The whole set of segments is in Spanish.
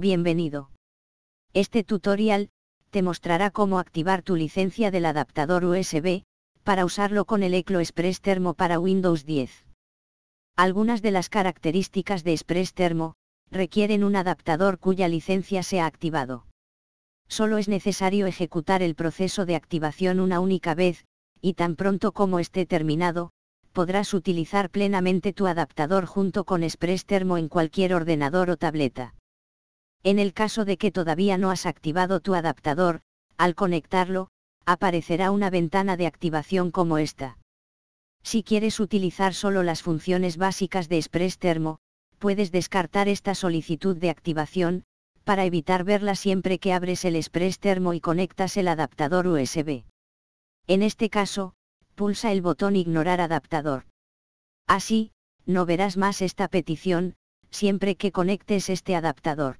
Bienvenido. Este tutorial, te mostrará cómo activar tu licencia del adaptador USB, para usarlo con el ECLO Express Thermo para Windows 10. Algunas de las características de Express Thermo, requieren un adaptador cuya licencia sea activado. Solo es necesario ejecutar el proceso de activación una única vez, y tan pronto como esté terminado, podrás utilizar plenamente tu adaptador junto con Express Thermo en cualquier ordenador o tableta. En el caso de que todavía no has activado tu adaptador, al conectarlo, aparecerá una ventana de activación como esta. Si quieres utilizar solo las funciones básicas de Express Termo, puedes descartar esta solicitud de activación, para evitar verla siempre que abres el Express Termo y conectas el adaptador USB. En este caso, pulsa el botón Ignorar adaptador. Así, no verás más esta petición, siempre que conectes este adaptador.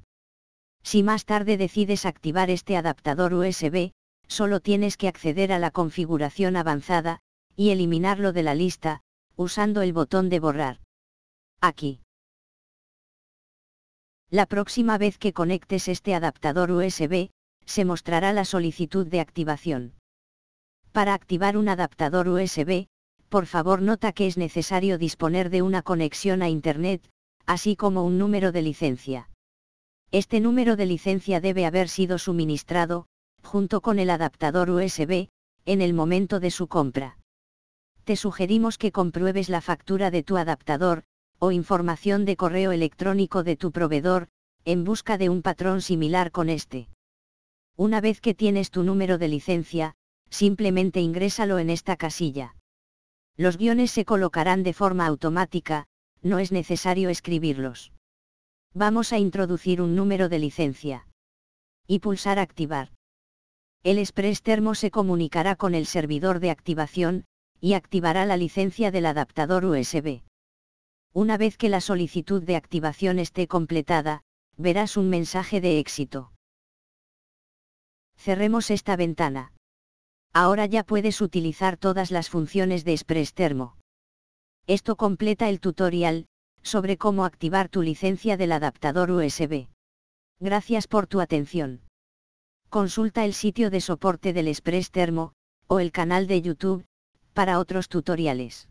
Si más tarde decides activar este adaptador USB, solo tienes que acceder a la configuración avanzada, y eliminarlo de la lista, usando el botón de borrar. Aquí. La próxima vez que conectes este adaptador USB, se mostrará la solicitud de activación. Para activar un adaptador USB, por favor nota que es necesario disponer de una conexión a Internet, así como un número de licencia. Este número de licencia debe haber sido suministrado, junto con el adaptador USB, en el momento de su compra. Te sugerimos que compruebes la factura de tu adaptador, o información de correo electrónico de tu proveedor, en busca de un patrón similar con este. Una vez que tienes tu número de licencia, simplemente ingrésalo en esta casilla. Los guiones se colocarán de forma automática, no es necesario escribirlos. Vamos a introducir un número de licencia. Y pulsar Activar. El Express Termo se comunicará con el servidor de activación, y activará la licencia del adaptador USB. Una vez que la solicitud de activación esté completada, verás un mensaje de éxito. Cerremos esta ventana. Ahora ya puedes utilizar todas las funciones de Express Termo. Esto completa el tutorial, sobre cómo activar tu licencia del adaptador USB. Gracias por tu atención. Consulta el sitio de soporte del Express Termo, o el canal de YouTube, para otros tutoriales.